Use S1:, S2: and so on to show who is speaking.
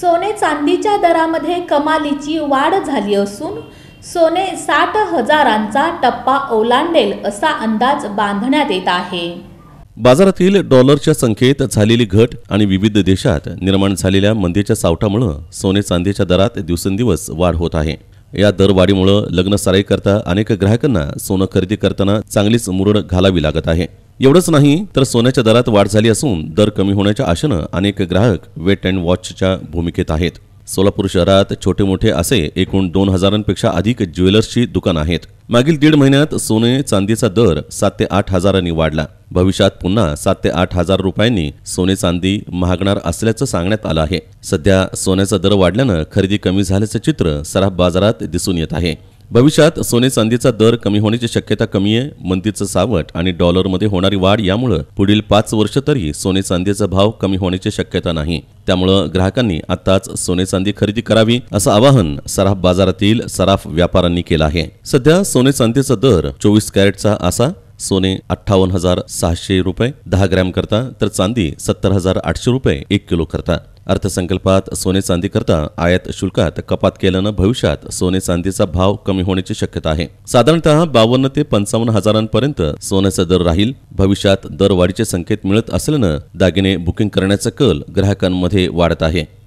S1: सोने चांदीच्या दरामध्ये कमालीची वाढ झाली असून सोने साठ हजारांचा टप्पा ओलांडेल असा अंदाज बांधण्यात येत आहे
S2: बाजारातील डॉलरच्या संख्येत झालेली घट आणि विविध देशात निर्माण झालेल्या मंदीच्या सावटामुळे सोने चांदीच्या दरात दिवसेंदिवस वाढ होत आहे या दरवाढीमुळं लग्न सराई करता अनेक ग्राहकांना सोनं खरेदी करताना चांगलीच मुरड घालावी लागत आहे एवढंच नाही तर सोन्याच्या दरात वाढ झाली असून दर कमी होण्याच्या आशेनं अनेक ग्राहक वेट अँड वॉचच्या भूमिकेत आहेत सोलापूर शहरात छोटे मोठे असे एकूण दोन हजारांपेक्षा अधिक ज्वेलर्सची दुकानं आहेत मागील दीड महिन्यात सोने चांदीचा दर सात ते आठ हजारांनी वाढला भविष्यात पुन्हा सात ते आठ हजार रुपयांनी सोने चांदी महागणार असल्याचं सांगण्यात आलं आहे सध्या सोन्याचा दर वाढल्यानं खरेदी कमी झाल्याचं चित्र सराफ बाजारात दिसून येत आहे भविष्यात सोने चांदीचा दर कमी होण्याची शक्यता कमी आहे मंदीचं सावट आणि डॉलरमध्ये होणारी वाढ यामुळं पुढील पाच वर्ष तरी सोने चांदीचा भाव कमी होण्याची शक्यता नाही त्यामुळं ग्राहकांनी आताच सोने चांदी खरेदी करावी असं आवाहन सराफ बाजारातील सराफ व्यापाऱ्यांनी केलं आहे सध्या सोने चांदीचा दर चोवीस कॅरेटचा असा सोने अठ्ठावन्न हजार सहाशे रुपये दहा ग्रॅम करता तर चांदी सत्तर हजार आठशे रुपये एक किलो करता अर्थसंकल्पात सोने चांदीकरता आयात शुल्कात कपात केल्यानं भविष्यात सोने चांदीचा भाव कमी होण्याची शक्यता आहे साधारणतः बावन्न ते पंचावन्न हजारांपर्यंत सोन्याचा दर राहील भविष्यात दरवाढीचे संकेत मिळत असल्यानं दागिने बुकिंग करण्याचा कल ग्राहकांमध्ये वाढत आहे